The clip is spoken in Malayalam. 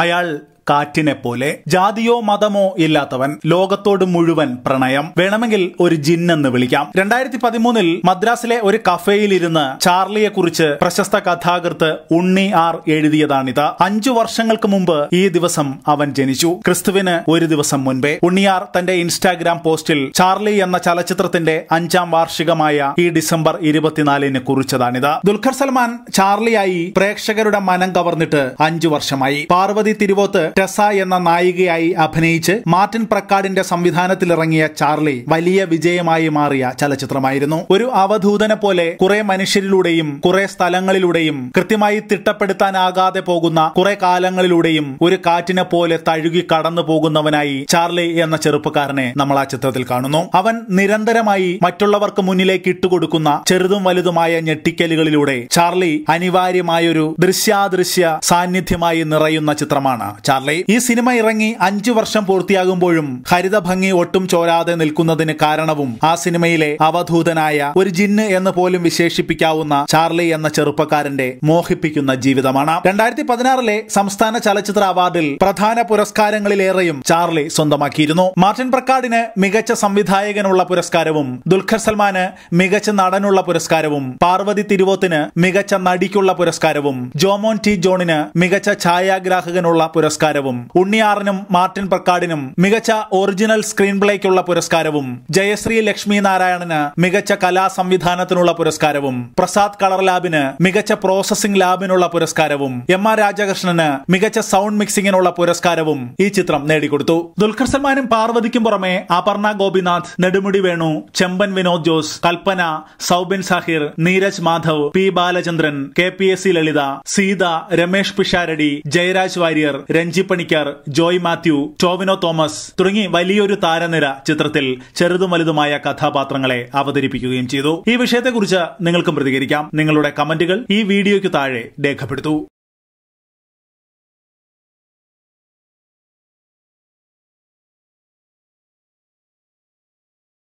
അയാൾ കാറ്റിനെ പോലെ ജാതിയോ മതമോ ഇല്ലാത്തവൻ ലോകത്തോട് മുഴുവൻ പ്രണയം വേണമെങ്കിൽ ഒരു ജിന്നെന്ന് വിളിക്കാം രണ്ടായിരത്തി പതിമൂന്നിൽ മദ്രാസിലെ ഒരു കഫേയിലിരുന്ന് ചാർലിയെ കുറിച്ച് പ്രശസ്ത കഥാകൃത്ത് ഉണ്ണി ആർ എഴുതിയതാണിത് അഞ്ചു വർഷങ്ങൾക്ക് മുമ്പ് ഈ ദിവസം അവൻ ജനിച്ചു ക്രിസ്തുവിന് ഒരു ദിവസം മുൻപേ ഉണ്ണിയാർ തന്റെ ഇൻസ്റ്റാഗ്രാം പോസ്റ്റിൽ ചാർലി എന്ന ചലച്ചിത്രത്തിന്റെ അഞ്ചാം വാർഷികമായ ഈ ഡിസംബർ ഇരുപത്തിനാലിന് കുറിച്ചതാണിത് ദുൽഖർ സൽമാൻ ചാർലിയായി പ്രേക്ഷകരുടെ മനം കവർന്നിട്ട് അഞ്ചു വർഷമായി പാർവതി തിരുവോത്ത് ടെസ എന്ന നായികയായി അഭിനയിച്ച് മാർട്ടിൻ പ്രക്കാടിന്റെ സംവിധാനത്തിലിറങ്ങിയ ചാർലി വലിയ വിജയമായി മാറിയ ചലച്ചിത്രമായിരുന്നു ഒരു അവധൂതനെ പോലെ കുറെ മനുഷ്യരിലൂടെയും കുറെ സ്ഥലങ്ങളിലൂടെയും കൃത്യമായി തിട്ടപ്പെടുത്താനാകാതെ പോകുന്ന കുറെ കാലങ്ങളിലൂടെയും ഒരു കാറ്റിനെ പോലെ തഴുകി കടന്നു പോകുന്നവനായി ചാർലി എന്ന ചെറുപ്പക്കാരനെ നമ്മൾ ആ ചിത്രത്തിൽ കാണുന്നു അവൻ നിരന്തരമായി മറ്റുള്ളവർക്ക് മുന്നിലേക്ക് ഇട്ടുകൊടുക്കുന്ന ചെറുതും വലുതുമായ ഞെട്ടിക്കലുകളിലൂടെ ചാർലി അനിവാര്യമായൊരു ദൃശ്യാദൃശ്യ സാന്നിധ്യമായി നിറയുന്ന ചിത്രമാണ് ചാർലി ഹാർലി ഈ സിനിമ ഇറങ്ങി അഞ്ചു വർഷം പൂർത്തിയാകുമ്പോഴും ഹരിത ഭംഗി ഒട്ടും ചോരാതെ നിൽക്കുന്നതിന് കാരണവും ആ സിനിമയിലെ അവധൂതനായ ഒരു ജിന്ന് എന്ന് പോലും വിശേഷിപ്പിക്കാവുന്ന ചാർലി എന്ന ചെറുപ്പക്കാരന്റെ മോഹിപ്പിക്കുന്ന ജീവിതമാണ് രണ്ടായിരത്തി പതിനാറിലെ സംസ്ഥാന ചലച്ചിത്ര അവാർഡിൽ പ്രധാന പുരസ്കാരങ്ങളിലേറെയും ചാർലി സ്വന്തമാക്കിയിരുന്നു മാർട്ടിൻ പ്രക്കാടിന് മികച്ച സംവിധായകനുള്ള പുരസ്കാരവും ദുൽഖർ സൽമാന് മികച്ച നടനുള്ള പുരസ്കാരവും പാർവതി തിരുവോത്തിന് മികച്ച നടിക്കുള്ള പുരസ്കാരവും ജോമോൻ ടി ജോണിന് മികച്ച ഛായാഗ്രാഹകനുള്ള പുരസ്കാരം പുരസ്കാരവും ഉണ്ണിയാറിനും മാർട്ടിൻ പ്രക്കാടിനും മികച്ച ഒറിജിനൽ സ്ക്രീൻ പ്ലേക്കുള്ള പുരസ്കാരവും ജയശ്രീ ലക്ഷ്മി നാരായണന് മികച്ച കലാ സംവിധാനത്തിനുള്ള പുരസ്കാരവും പ്രസാദ് കളർ ലാബിന് മികച്ച പ്രോസസിംഗ് ലാബിനുള്ള പുരസ്കാരവും എം ആർ രാജകൃഷ്ണന് മികച്ച സൗണ്ട് മിക്സിംഗിനുള്ള പുരസ്കാരവും ഈ ചിത്രം നേടിക്കൊടുത്തു ദുൽഖർ സൽമാനും പാർവതിക്കും പുറമെ Aparna Gopinath Nedumudi Venu Chemban Vinod Jose Kalpana Soubin Shahir Neeraj Madhav P Balachandran K P S C Lalitha Seetha Ramesh Pisharody Jayaraj Warrier Renji Panicker Joy Mathew Tovino Thomas തുടങ്ങി വലിയൊരു താരനിര ചിത്രത്തിൽ ചെറുതും വലുതുമായ കഥാപാത്രങ്ങളെ അവതരിപ്പിക്കുകയും ചെയ്തു ഈ വിഷയത്തെക്കുറിച്ച് നിങ്ങൾക്കും പ്രതികരിക്കാം നിങ്ങളുടെ കമന്റുകൾ ഈ വീഡിയോയ്ക്ക് താഴെ രേഖപ്പെടുത്തു